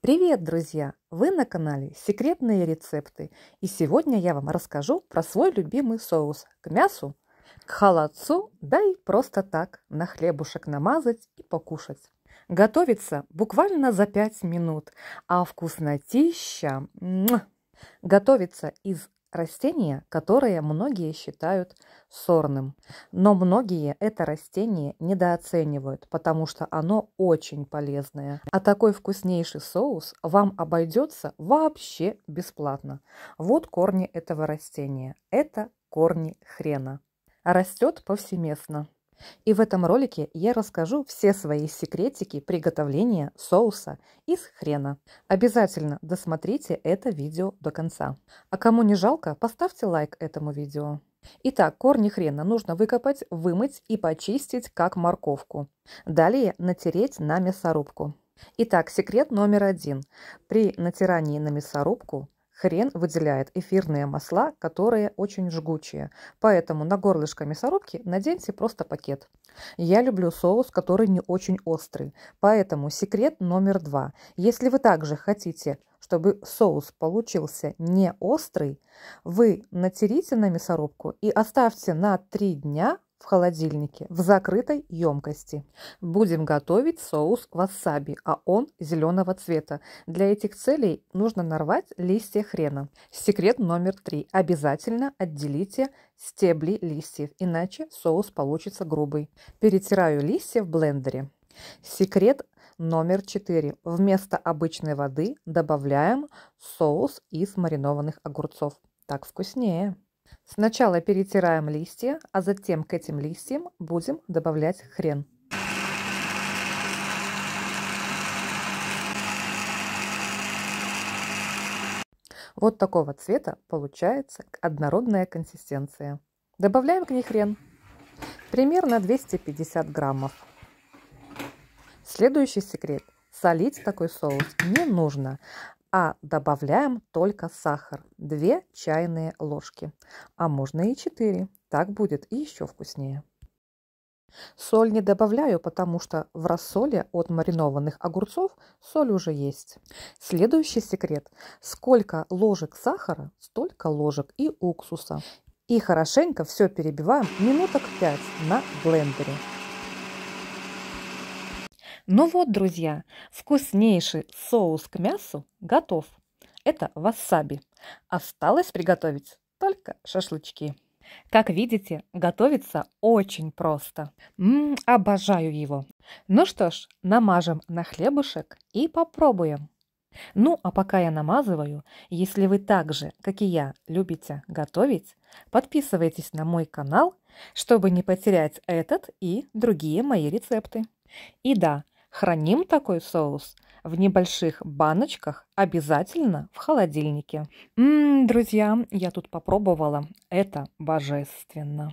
Привет, друзья! Вы на канале Секретные рецепты. И сегодня я вам расскажу про свой любимый соус к мясу, к холодцу, да и просто так на хлебушек намазать и покушать. Готовится буквально за 5 минут, а вкуснотища... Готовится из Растение, которое многие считают сорным. Но многие это растение недооценивают, потому что оно очень полезное. А такой вкуснейший соус вам обойдется вообще бесплатно. Вот корни этого растения. Это корни хрена. Растет повсеместно. И в этом ролике я расскажу все свои секретики приготовления соуса из хрена. Обязательно досмотрите это видео до конца. А кому не жалко, поставьте лайк этому видео. Итак, корни хрена нужно выкопать, вымыть и почистить, как морковку. Далее натереть на мясорубку. Итак, секрет номер один. При натирании на мясорубку Хрен выделяет эфирные масла, которые очень жгучие. Поэтому на горлышко мясорубки наденьте просто пакет. Я люблю соус, который не очень острый. Поэтому секрет номер два. Если вы также хотите, чтобы соус получился не острый, вы натерите на мясорубку и оставьте на 3 дня в холодильнике в закрытой емкости. Будем готовить соус васаби, а он зеленого цвета. Для этих целей нужно нарвать листья хрена. Секрет номер три. Обязательно отделите стебли листьев, иначе соус получится грубый. Перетираю листья в блендере. Секрет номер четыре: Вместо обычной воды добавляем соус из маринованных огурцов. Так вкуснее! Сначала перетираем листья, а затем к этим листьям будем добавлять хрен. Вот такого цвета получается однородная консистенция. Добавляем к ней хрен. Примерно 250 граммов. Следующий секрет. Солить такой соус не нужно а добавляем только сахар, 2 чайные ложки, а можно и 4, так будет еще вкуснее. Соль не добавляю, потому что в рассоле от маринованных огурцов соль уже есть. Следующий секрет. Сколько ложек сахара, столько ложек и уксуса. И хорошенько все перебиваем минуток 5 на блендере. Ну вот, друзья, вкуснейший соус к мясу готов. Это васаби. Осталось приготовить только шашлычки. Как видите, готовится очень просто. М -м, обожаю его. Ну что ж, намажем на хлебушек и попробуем. Ну, а пока я намазываю, если вы так же, как и я, любите готовить, подписывайтесь на мой канал, чтобы не потерять этот и другие мои рецепты. И да, Храним такой соус в небольших баночках, обязательно в холодильнике. Ммм, друзья, я тут попробовала. Это божественно.